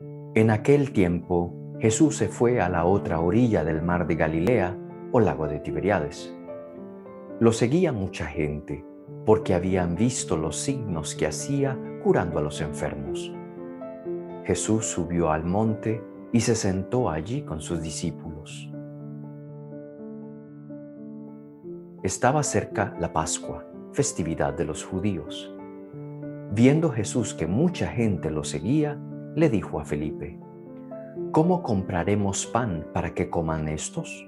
En aquel tiempo, Jesús se fue a la otra orilla del mar de Galilea o lago de Tiberiades. Lo seguía mucha gente, porque habían visto los signos que hacía curando a los enfermos. Jesús subió al monte y se sentó allí con sus discípulos. Estaba cerca la Pascua, festividad de los judíos. Viendo Jesús que mucha gente lo seguía, le dijo a Felipe, ¿cómo compraremos pan para que coman estos?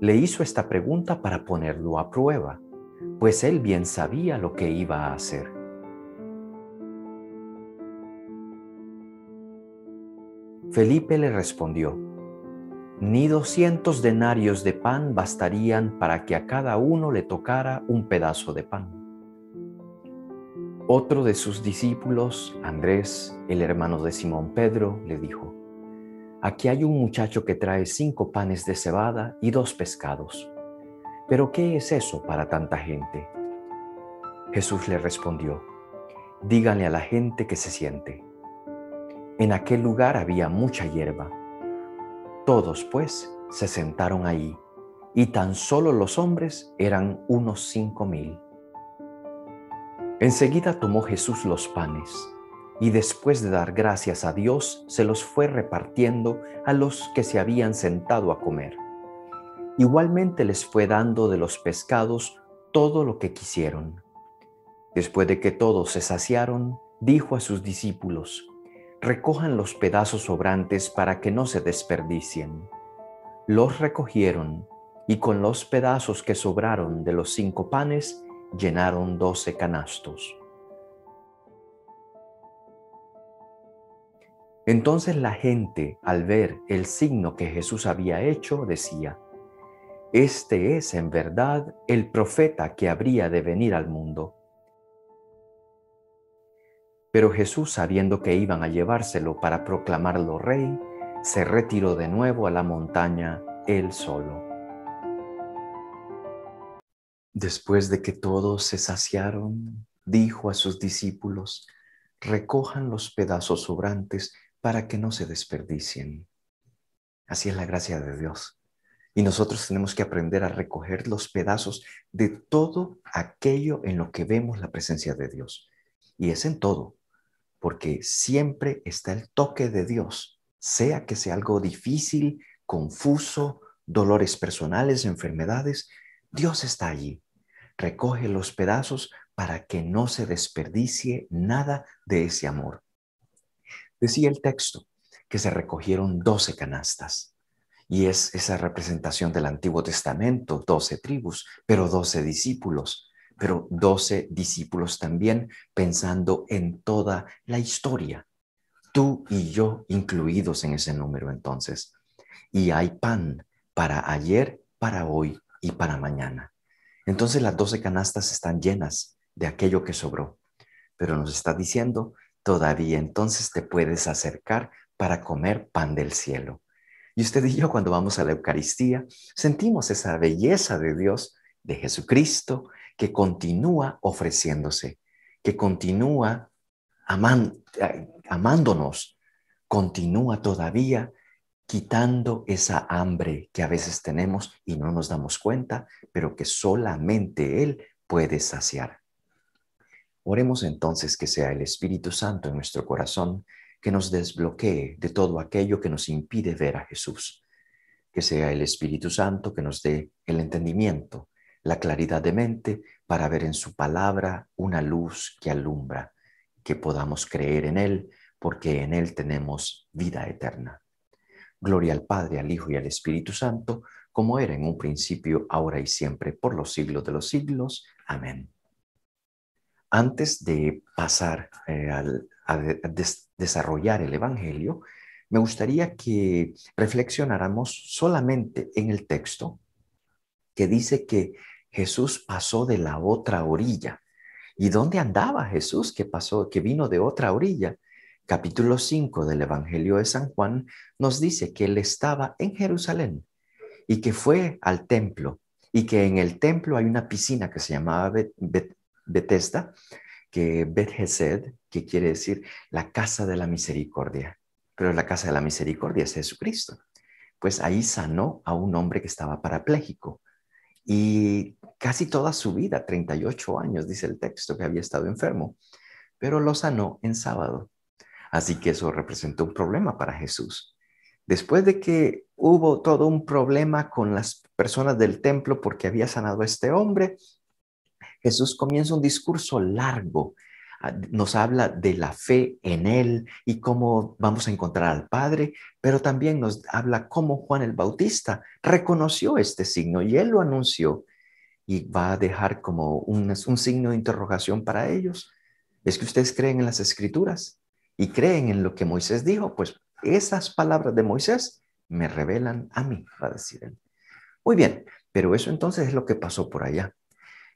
Le hizo esta pregunta para ponerlo a prueba, pues él bien sabía lo que iba a hacer. Felipe le respondió, ni doscientos denarios de pan bastarían para que a cada uno le tocara un pedazo de pan. Otro de sus discípulos, Andrés, el hermano de Simón Pedro, le dijo, Aquí hay un muchacho que trae cinco panes de cebada y dos pescados. ¿Pero qué es eso para tanta gente? Jesús le respondió, Díganle a la gente que se siente. En aquel lugar había mucha hierba. Todos, pues, se sentaron ahí, y tan solo los hombres eran unos cinco mil. Enseguida tomó Jesús los panes y después de dar gracias a Dios se los fue repartiendo a los que se habían sentado a comer. Igualmente les fue dando de los pescados todo lo que quisieron. Después de que todos se saciaron, dijo a sus discípulos, recojan los pedazos sobrantes para que no se desperdicien. Los recogieron y con los pedazos que sobraron de los cinco panes llenaron doce canastos. Entonces la gente, al ver el signo que Jesús había hecho, decía, Este es en verdad el profeta que habría de venir al mundo. Pero Jesús, sabiendo que iban a llevárselo para proclamarlo rey, se retiró de nuevo a la montaña él solo. Después de que todos se saciaron, dijo a sus discípulos, recojan los pedazos sobrantes para que no se desperdicien. Así es la gracia de Dios. Y nosotros tenemos que aprender a recoger los pedazos de todo aquello en lo que vemos la presencia de Dios. Y es en todo, porque siempre está el toque de Dios, sea que sea algo difícil, confuso, dolores personales, enfermedades, Dios está allí recoge los pedazos para que no se desperdicie nada de ese amor. Decía el texto que se recogieron doce canastas y es esa representación del Antiguo Testamento, doce tribus, pero doce discípulos, pero doce discípulos también pensando en toda la historia, tú y yo incluidos en ese número entonces. Y hay pan para ayer, para hoy y para mañana. Entonces las doce canastas están llenas de aquello que sobró, pero nos está diciendo, todavía entonces te puedes acercar para comer pan del cielo. Y usted y yo cuando vamos a la Eucaristía sentimos esa belleza de Dios, de Jesucristo, que continúa ofreciéndose, que continúa eh, amándonos, continúa todavía quitando esa hambre que a veces tenemos y no nos damos cuenta, pero que solamente Él puede saciar. Oremos entonces que sea el Espíritu Santo en nuestro corazón que nos desbloquee de todo aquello que nos impide ver a Jesús. Que sea el Espíritu Santo que nos dé el entendimiento, la claridad de mente para ver en su palabra una luz que alumbra, que podamos creer en Él, porque en Él tenemos vida eterna. Gloria al Padre, al Hijo y al Espíritu Santo, como era en un principio, ahora y siempre, por los siglos de los siglos. Amén. Antes de pasar eh, a, desarrollar el Evangelio, me gustaría que reflexionáramos solamente en el texto que dice que Jesús pasó de la otra orilla. ¿Y dónde andaba Jesús que pasó, que vino de otra orilla? capítulo 5 del Evangelio de San Juan nos dice que él estaba en Jerusalén y que fue al templo y que en el templo hay una piscina que se llamaba Bet que Bethesed, que quiere decir la casa de la misericordia. Pero la casa de la misericordia es Jesucristo. Pues ahí sanó a un hombre que estaba parapléjico y casi toda su vida, 38 años, dice el texto, que había estado enfermo, pero lo sanó en sábado. Así que eso representó un problema para Jesús. Después de que hubo todo un problema con las personas del templo porque había sanado a este hombre, Jesús comienza un discurso largo. Ah, nos habla de la fe en Él y cómo vamos a encontrar al Padre, pero también nos habla cómo Juan el Bautista reconoció este signo y Él lo anunció y va a dejar como un, un signo de interrogación para ellos. ¿Es que ustedes creen en las escrituras? y creen en lo que Moisés dijo, pues esas palabras de Moisés me revelan a mí, va a decir él. Muy bien, pero eso entonces es lo que pasó por allá.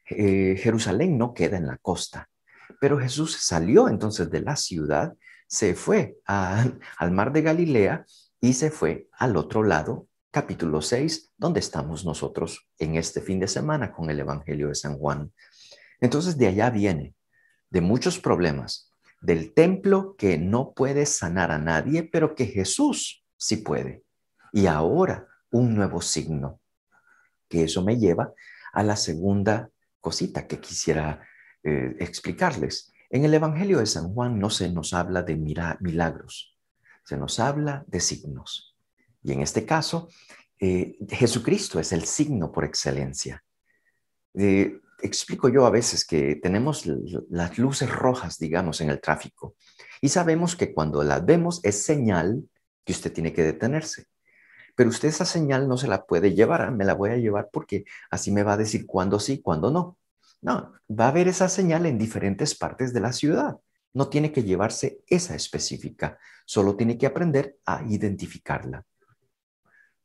Eh, Jerusalén no queda en la costa, pero Jesús salió entonces de la ciudad, se fue al mar de Galilea y se fue al otro lado, capítulo 6, donde estamos nosotros en este fin de semana con el Evangelio de San Juan. Entonces de allá viene, de muchos problemas, del templo que no puede sanar a nadie, pero que Jesús sí puede. Y ahora un nuevo signo, que eso me lleva a la segunda cosita que quisiera eh, explicarles. En el Evangelio de San Juan no se nos habla de milagros, se nos habla de signos. Y en este caso, eh, Jesucristo es el signo por excelencia. Eh, explico yo a veces que tenemos las luces rojas, digamos, en el tráfico y sabemos que cuando las vemos es señal que usted tiene que detenerse. Pero usted esa señal no se la puede llevar, ah, me la voy a llevar porque así me va a decir cuándo sí, cuándo no. No, va a haber esa señal en diferentes partes de la ciudad. No tiene que llevarse esa específica, solo tiene que aprender a identificarla.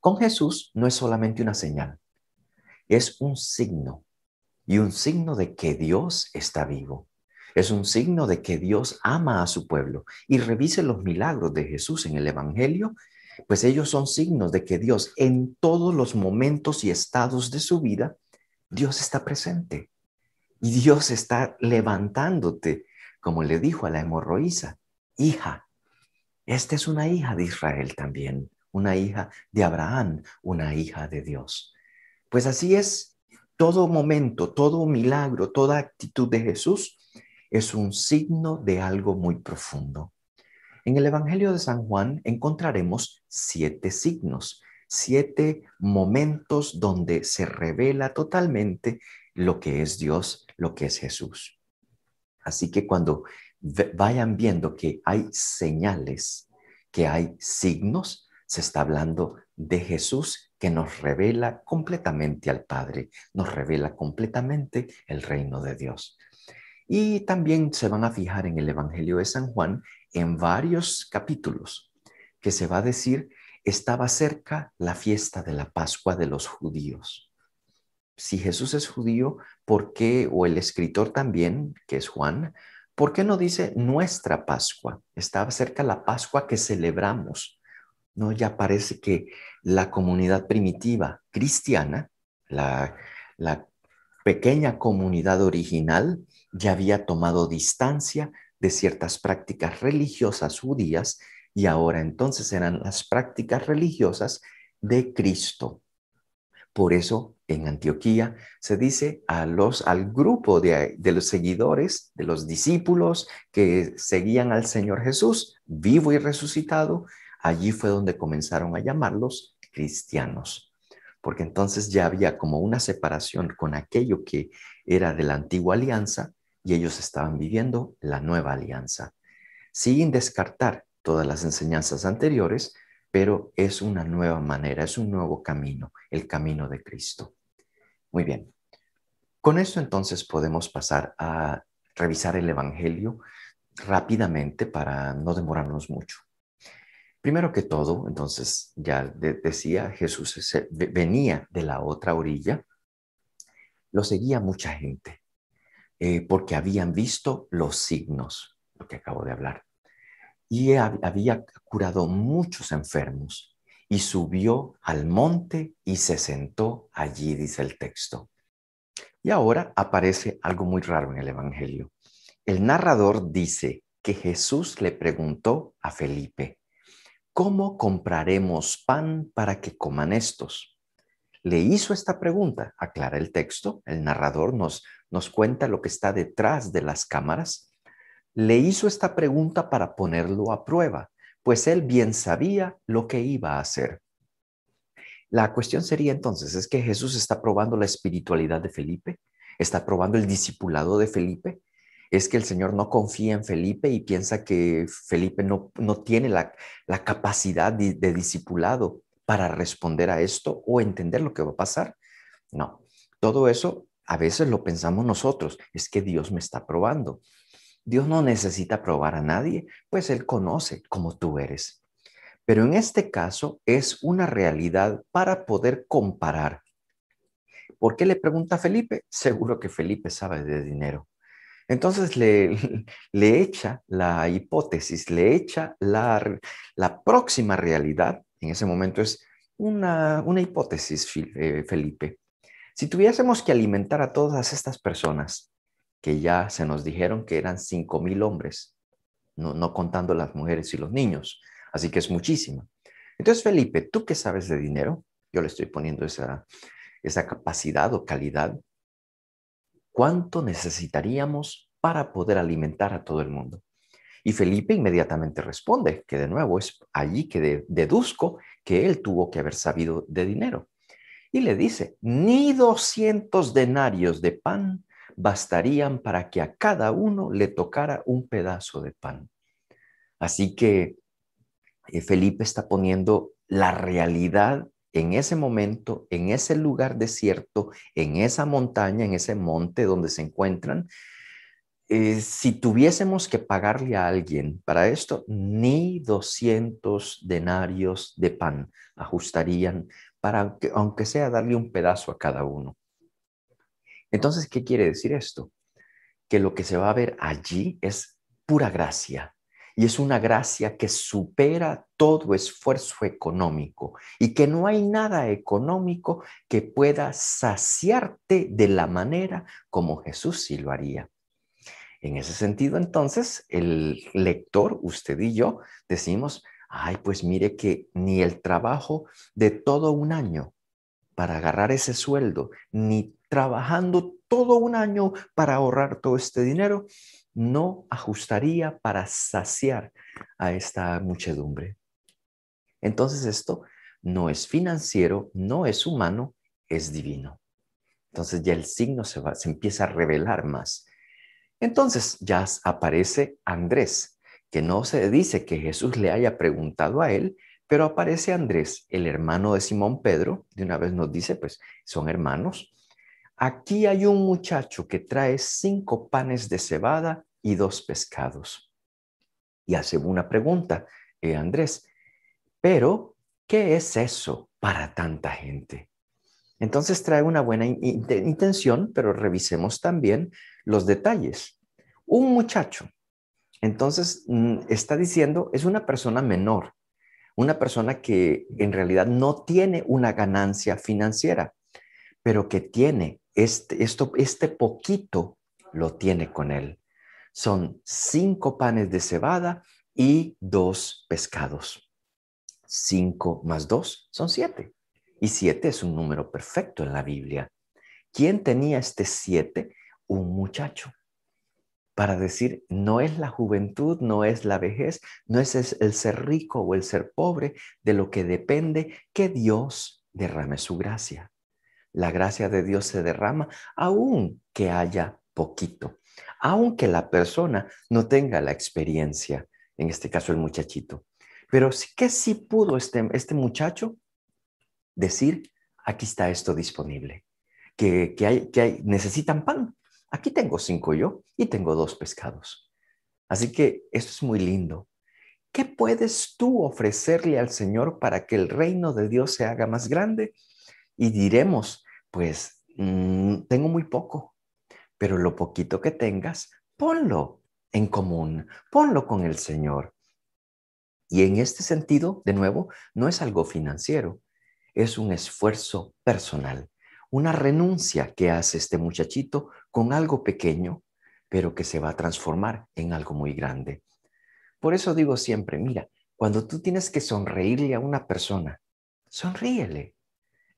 Con Jesús no es solamente una señal, es un signo y un signo de que Dios está vivo. Es un signo de que Dios ama a su pueblo. Y revise los milagros de Jesús en el Evangelio, pues ellos son signos de que Dios en todos los momentos y estados de su vida, Dios está presente. Y Dios está levantándote, como le dijo a la hemorroísa, hija. Esta es una hija de Israel también, una hija de Abraham, una hija de Dios. Pues así es todo momento, todo milagro, toda actitud de Jesús es un signo de algo muy profundo. En el Evangelio de San Juan encontraremos siete signos, siete momentos donde se revela totalmente lo que es Dios, lo que es Jesús. Así que cuando vayan viendo que hay señales, que hay signos, se está hablando de Jesús que nos revela completamente al Padre, nos revela completamente el reino de Dios. Y también se van a fijar en el Evangelio de San Juan en varios capítulos que se va a decir estaba cerca la fiesta de la Pascua de los judíos. Si Jesús es judío, ¿por qué? O el escritor también, que es Juan, ¿por qué no dice nuestra Pascua? Estaba cerca la Pascua que celebramos. ¿no? Ya parece que la comunidad primitiva cristiana, la, pequeña comunidad original, ya había tomado distancia de ciertas prácticas religiosas judías y ahora entonces eran las prácticas religiosas de Cristo. Por eso en Antioquía se dice a los, al grupo de los seguidores, de los discípulos que seguían al Señor Jesús vivo y resucitado, Allí fue donde comenzaron a llamarlos cristianos, porque entonces ya había como una separación con aquello que era de la antigua alianza y ellos estaban viviendo la nueva alianza, sin descartar todas las enseñanzas anteriores, pero es una nueva manera, es un nuevo camino, el camino de Cristo. Muy bien. Con esto entonces podemos pasar a revisar el Evangelio rápidamente para no demorarnos mucho. Primero que todo, entonces, ya decía Jesús, venía de la otra orilla, lo seguía mucha gente, eh, porque habían visto los signos, lo que acabo de hablar, y había curado muchos enfermos, y subió al monte y se sentó allí, dice el texto. Y ahora aparece algo muy raro en el Evangelio. El narrador dice que Jesús le preguntó a Felipe, ¿cómo compraremos pan para que coman estos? Le hizo esta pregunta, aclara el texto, el narrador nos, nos cuenta lo que está detrás de las cámaras. Le hizo esta pregunta para ponerlo a prueba, pues él bien sabía lo que iba a hacer. La cuestión sería entonces, ¿es que Jesús está probando la espiritualidad de Felipe? ¿Está probando el discipulado de Felipe? es que el Señor no confía en Felipe y piensa que Felipe no, tiene la, capacidad de, discipulado para responder a esto o entender lo que va a pasar. No, todo eso a veces lo pensamos nosotros, es que Dios me está probando. Dios no necesita probar a nadie, pues Él conoce como tú eres. Pero en este caso es una realidad para poder comparar. ¿Por qué le pregunta a Felipe? Seguro que Felipe sabe de dinero. Entonces le, echa la hipótesis, le echa la, próxima realidad, en ese momento es una, hipótesis, eh, Felipe. Si tuviésemos que alimentar a todas estas personas, que ya se nos dijeron que eran 5.000 hombres, no, contando las mujeres y los niños, así que es muchísima. Entonces, Felipe, ¿tú qué sabes de dinero? Yo le estoy poniendo esa capacidad o calidad cuánto necesitaríamos para poder alimentar a todo el mundo. Y Felipe inmediatamente responde, que de nuevo es allí que deduzco que él tuvo que haber sabido de dinero. Y le dice, ni 200 denarios de pan bastarían para que a cada uno le tocara un pedazo de pan. Así que eh, Felipe está poniendo la realidad en ese momento, en ese lugar desierto, en esa montaña, en ese monte donde se encuentran, eh, si tuviésemos que pagarle a alguien para esto, ni 200 denarios de pan ajustarían para, aunque sea darle un pedazo a cada uno. Entonces, ¿qué quiere decir esto? Que lo que se va a ver allí es pura gracia, y es una gracia que supera todo esfuerzo económico y que no hay nada económico que pueda saciarte de la manera como Jesús sí lo haría. En ese sentido, entonces, el lector, usted y yo, decimos, ay, pues mire que ni el trabajo de todo un año para agarrar ese sueldo, ni trabajando todo un año para ahorrar todo este dinero, no ajustaría para saciar a esta muchedumbre. Entonces esto no es financiero, no es humano, es divino. Entonces ya el signo se, va, se empieza a revelar más. Entonces ya aparece Andrés, que no se dice que Jesús le haya preguntado a él, pero aparece Andrés, el hermano de Simón Pedro, de una vez nos dice, pues son hermanos, Aquí hay un muchacho que trae cinco panes de cebada y dos pescados. Y hace una pregunta, eh, Andrés, pero ¿qué es eso para tanta gente? Entonces trae una buena intención, pero revisemos también los detalles. Un muchacho, entonces mm, está diciendo, es una persona menor, una persona que en realidad no tiene una ganancia financiera, pero que tiene este, este, poquito lo tiene con él. Son cinco panes de cebada y dos pescados. Cinco más dos son siete. Y siete es un número perfecto en la Biblia. ¿Quién tenía este siete? Un muchacho. Para decir, no es la juventud, no es la vejez, no es el ser rico o el ser pobre, de lo que depende que Dios derrame su gracia. La gracia de Dios se derrama aun que haya poquito, aunque la persona no tenga la experiencia, en este caso el muchachito. Pero sí que sí pudo este, este muchacho decir, aquí está esto disponible, que, que, hay, necesitan pan. Aquí tengo cinco yo y tengo dos pescados. Así que esto es muy lindo. ¿Qué puedes tú ofrecerle al Señor para que el reino de Dios se haga más grande? Y diremos, pues mm, tengo muy poco, pero lo poquito que tengas, ponlo en común, ponlo con el Señor. Y en este sentido, de nuevo, no es algo financiero, es un esfuerzo personal, una renuncia que hace este muchachito con algo pequeño, pero que se va a transformar en algo muy grande. Por eso digo siempre, mira, cuando tú tienes que sonreírle a una persona, sonríele.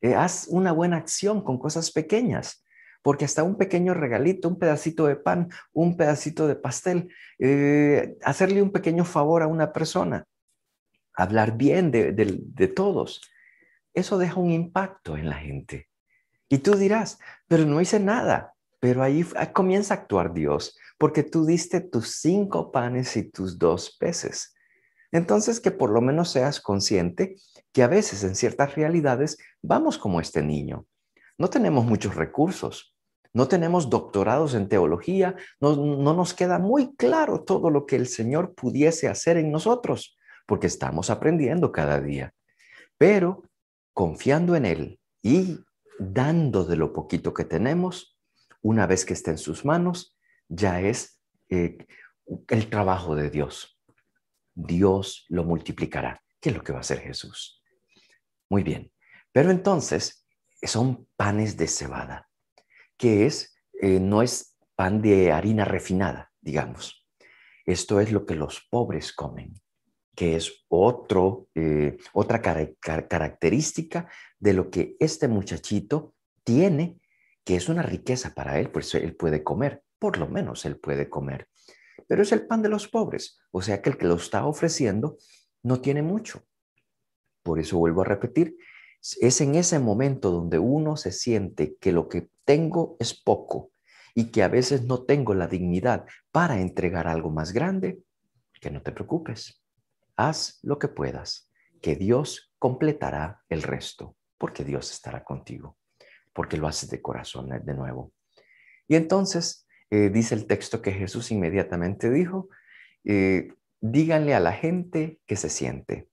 Eh, haz una buena acción con cosas pequeñas, porque hasta un pequeño regalito, un pedacito de pan, un pedacito de pastel, eh, hacerle un pequeño favor a una persona, hablar bien de, todos, eso deja un impacto en la gente. Y tú dirás, pero no hice nada, pero ahí comienza a actuar Dios, porque tú diste tus cinco panes y tus dos peces. Entonces, que por lo menos seas consciente que a veces en ciertas realidades vamos como este niño. No tenemos muchos recursos, no tenemos doctorados en teología, no, nos queda muy claro todo lo que el Señor pudiese hacer en nosotros, porque estamos aprendiendo cada día. Pero confiando en Él y dando de lo poquito que tenemos, una vez que esté en sus manos, ya es eh, el trabajo de Dios. Dios lo multiplicará. ¿Qué es lo que va a hacer Jesús? Muy bien. Pero entonces son panes de cebada, que es, eh, no es pan de harina refinada, digamos. Esto es lo que los pobres comen, que es eh, otra característica de lo que este muchachito tiene, que es una riqueza para él, por eso él puede comer, por lo menos él puede comer pero es el pan de los pobres, o sea que el que lo está ofreciendo no tiene mucho. Por eso vuelvo a repetir, es en ese momento donde uno se siente que lo que tengo es poco y que a veces no tengo la dignidad para entregar algo más grande, que no te preocupes. Haz lo que puedas, que Dios completará el resto, porque Dios estará contigo, porque lo haces de corazón eh, de nuevo. Y entonces eh, dice el texto que Jesús inmediatamente dijo, eh, díganle a la gente que se siente.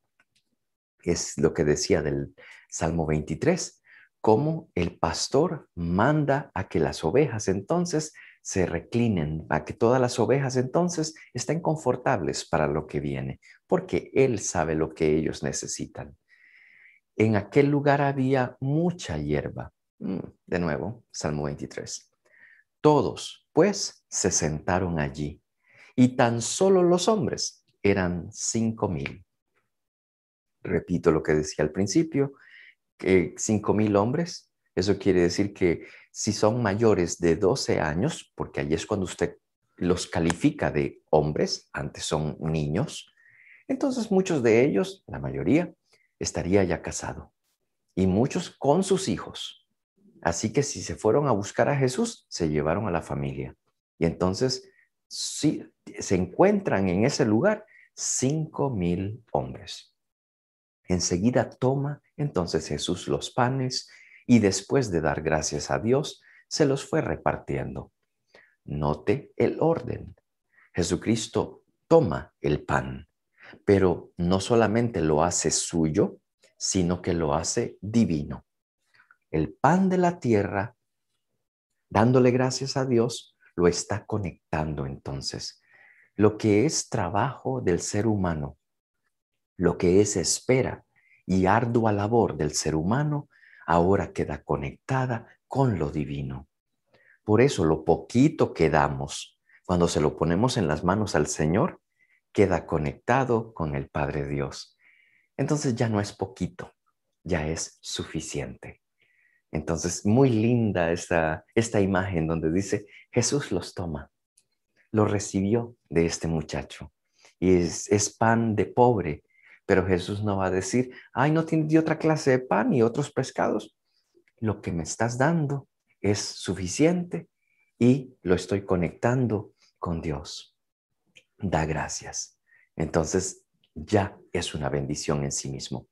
Es lo que decía del Salmo 23, como el pastor manda a que las ovejas entonces se reclinen, a que todas las ovejas entonces estén confortables para lo que viene, porque Él sabe lo que ellos necesitan. En aquel lugar había mucha hierba. Mm, de nuevo, Salmo 23. Todos pues se sentaron allí. Y tan solo los hombres eran cinco mil. Repito lo que decía al principio, que cinco mil hombres, eso quiere decir que si son mayores de 12 años, porque allí es cuando usted los califica de hombres, antes son niños, entonces muchos de ellos, la mayoría, estaría ya casado y muchos con sus hijos. Así que si se fueron a buscar a Jesús, se llevaron a la familia. Y entonces se encuentran en ese lugar cinco mil hombres. Enseguida toma entonces Jesús los panes y después de dar gracias a Dios, se los fue repartiendo. Note el orden. Jesucristo toma el pan, pero no solamente lo hace suyo, sino que lo hace divino el pan de la tierra, dándole gracias a Dios, lo está conectando entonces. Lo que es trabajo del ser humano, lo que es espera y ardua labor del ser humano, ahora queda conectada con lo divino. Por eso lo poquito que damos, cuando se lo ponemos en las manos al Señor, queda conectado con el Padre Dios. Entonces ya no es poquito, ya es suficiente. Entonces, muy linda esta, imagen donde dice, Jesús los toma, lo recibió de este muchacho y es, es pan de pobre, pero Jesús no va a decir, ay, no tiene de otra clase de pan y otros pescados. Lo que me estás dando es suficiente y lo estoy conectando con Dios. Da gracias. Entonces ya es una bendición en sí mismo.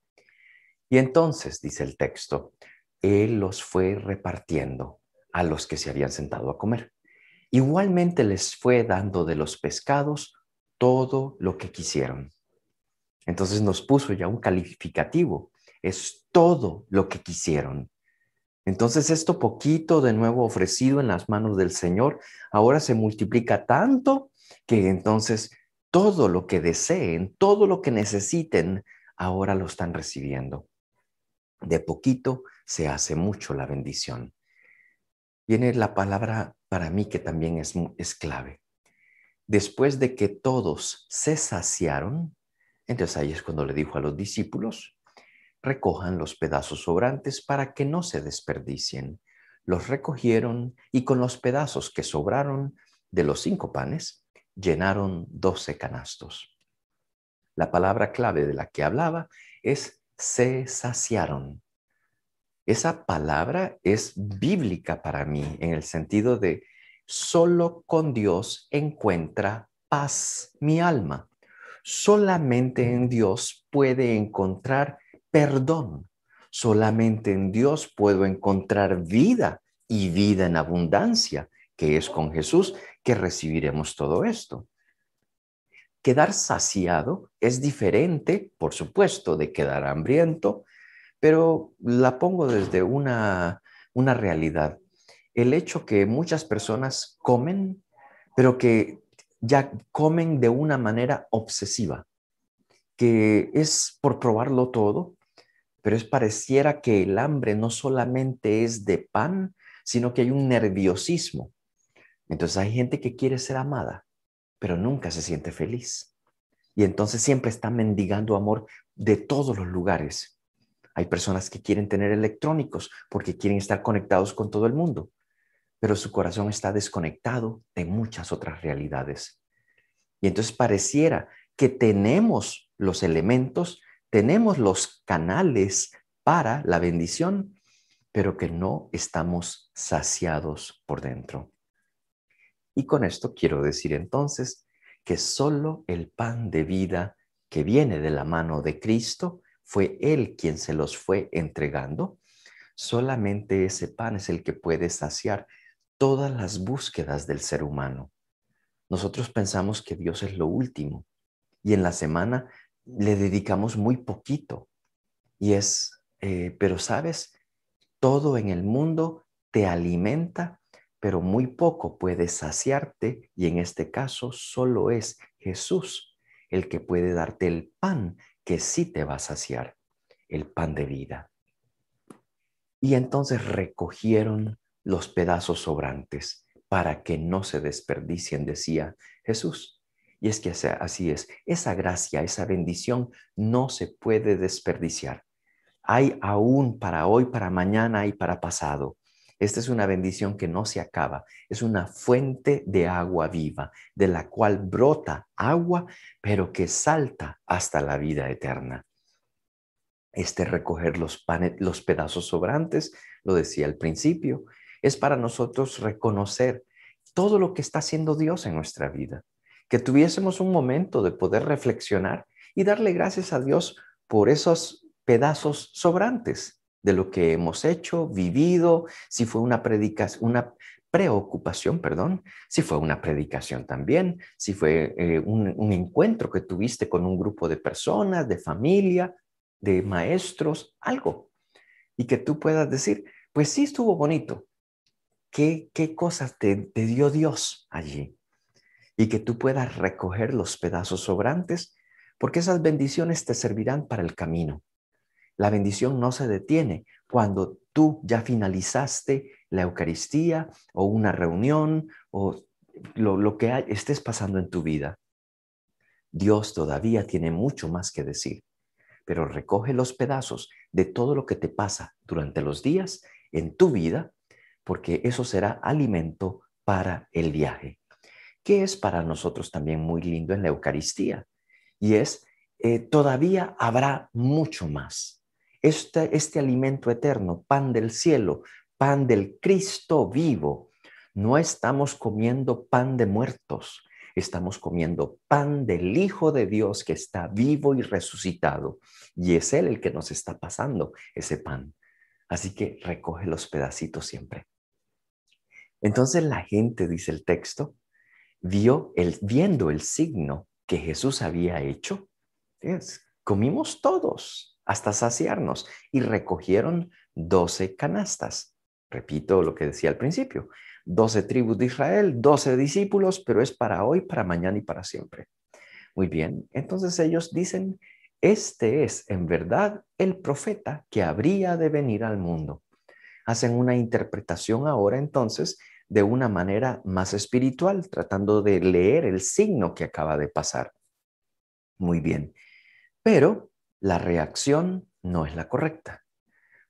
Y entonces, dice el texto, él los fue repartiendo a los que se habían sentado a comer. Igualmente les fue dando de los pescados todo lo que quisieron. Entonces nos puso ya un calificativo, es todo lo que quisieron. Entonces esto poquito de nuevo ofrecido en las manos del Señor ahora se multiplica tanto que entonces todo lo que deseen, todo lo que necesiten, ahora lo están recibiendo. De poquito se hace mucho la bendición. Viene la palabra para mí que también es, clave. Después de que todos se saciaron, entonces ahí es cuando le dijo a los discípulos, recojan los pedazos sobrantes para que no se desperdicien. Los recogieron y con los pedazos que sobraron de los cinco panes, llenaron doce canastos. La palabra clave de la que hablaba es se saciaron. Esa palabra es bíblica para mí en el sentido de solo con Dios encuentra paz mi alma. Solamente en Dios puede encontrar perdón. Solamente en Dios puedo encontrar vida y vida en abundancia, que es con Jesús que recibiremos todo esto. Quedar saciado es diferente, por supuesto, de quedar hambriento, pero la pongo desde una, realidad. El hecho que muchas personas comen, pero que ya comen de una manera obsesiva, que es por probarlo todo, pero es pareciera que el hambre no solamente es de pan, sino que hay un nerviosismo. Entonces hay gente que quiere ser amada, pero nunca se siente feliz. Y entonces siempre está mendigando amor de todos los lugares. Hay personas que quieren tener electrónicos porque quieren estar conectados con todo el mundo, pero su corazón está desconectado de muchas otras realidades. Y entonces pareciera que tenemos los elementos, tenemos los canales para la bendición, pero que no estamos saciados por dentro. Y con esto quiero decir entonces que solo el pan de vida que viene de la mano de Cristo fue Él quien se los fue entregando. Solamente ese pan es el que puede saciar todas las búsquedas del ser humano. Nosotros pensamos que Dios es lo último y en la semana le dedicamos muy poquito. Y es, eh, pero sabes, todo en el mundo te alimenta, pero muy poco puede saciarte y en este caso solo es Jesús el que puede darte el pan que sí te va a saciar, el pan de vida. Y entonces recogieron los pedazos sobrantes para que no se desperdicien, decía Jesús. Y es que así es, esa gracia, esa bendición no se puede desperdiciar. Hay aún para hoy, para mañana y para pasado. Esta es una bendición que no se acaba, es una fuente de agua viva, de la cual brota agua, pero que salta hasta la vida eterna. Este recoger los, los pedazos sobrantes, lo decía al principio, es para nosotros reconocer todo lo que está haciendo Dios en nuestra vida, que tuviésemos un momento de poder reflexionar y darle gracias a Dios por esos pedazos sobrantes, de lo que hemos hecho, vivido, si fue una predicación, una preocupación, perdón, si fue una predicación también, si fue eh, un, encuentro que tuviste con un grupo de personas, de familia, de maestros, algo. Y que tú puedas decir, pues sí estuvo bonito. ¿Qué, qué cosas te dio Dios allí? Y que tú puedas recoger los pedazos sobrantes, porque esas bendiciones te servirán para el camino. La bendición no se detiene cuando tú ya finalizaste la Eucaristía o una reunión o lo, que estés pasando en tu vida. Dios todavía tiene mucho más que decir, pero recoge los pedazos de todo lo que te pasa durante los días en tu vida, porque eso será alimento para el viaje, que es para nosotros también muy lindo en la Eucaristía, y es, eh, todavía habrá mucho más este, alimento eterno, pan del cielo, pan del Cristo vivo, no estamos comiendo pan de muertos, estamos comiendo pan del Hijo de Dios que está vivo y resucitado. Y es Él el que nos está pasando ese pan. Así que recoge los pedacitos siempre. Entonces la gente, dice el texto, vio el, viendo el signo que Jesús había hecho, comimos todos, hasta saciarnos. Y recogieron doce canastas. Repito lo que decía al principio, doce tribus de Israel, doce discípulos, pero es para hoy, para mañana y para siempre. Muy bien, entonces ellos dicen, este es en verdad el profeta que habría de venir al mundo. Hacen una interpretación ahora entonces de una manera más espiritual, tratando de leer el signo que acaba de pasar. Muy bien, pero la reacción no es la correcta.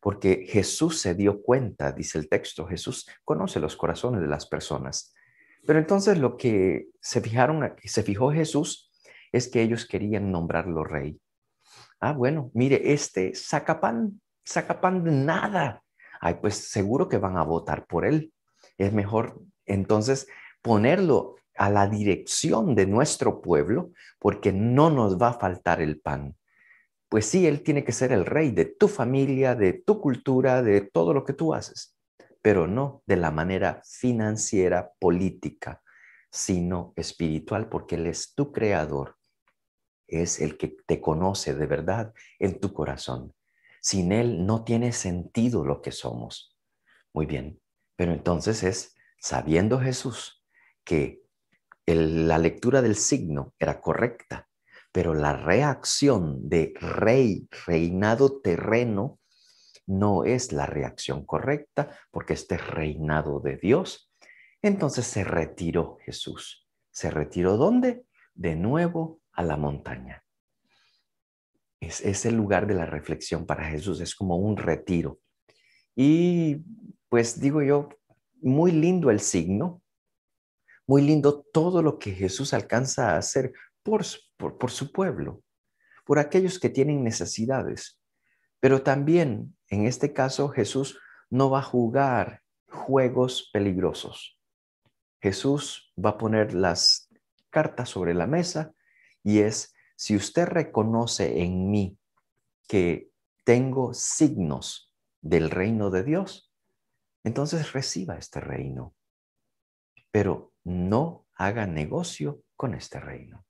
Porque Jesús se dio cuenta, dice el texto, Jesús conoce los corazones de las personas. Pero entonces lo que se fijaron, se fijó Jesús es que ellos querían nombrarlo rey. Ah, bueno, mire, este saca pan, saca pan de nada. Ay, pues seguro que van a votar por él. Es mejor entonces ponerlo a la dirección de nuestro pueblo porque no nos va a faltar el pan pues sí, él tiene que ser el rey de tu familia, de tu cultura, de todo lo que tú haces, pero no de la manera financiera, política, sino espiritual, porque él es tu creador, es el que te conoce de verdad en tu corazón. Sin él no tiene sentido lo que somos. Muy bien, pero entonces es sabiendo Jesús que la lectura del signo era correcta, pero la reacción de rey, reinado terreno, no es la reacción correcta porque este es reinado de Dios. Entonces se retiró Jesús. ¿Se retiró dónde? De nuevo a la montaña. Es, es el lugar de la reflexión para Jesús, es como un retiro. Y pues digo yo, muy lindo el signo, muy lindo todo lo que Jesús alcanza a hacer por, su pueblo, por aquellos que tienen necesidades. Pero también, en este caso, Jesús no va a jugar juegos peligrosos. Jesús va a poner las cartas sobre la mesa y es, si usted reconoce en mí que tengo signos del reino de Dios, entonces reciba este reino, pero no haga negocio con este reino.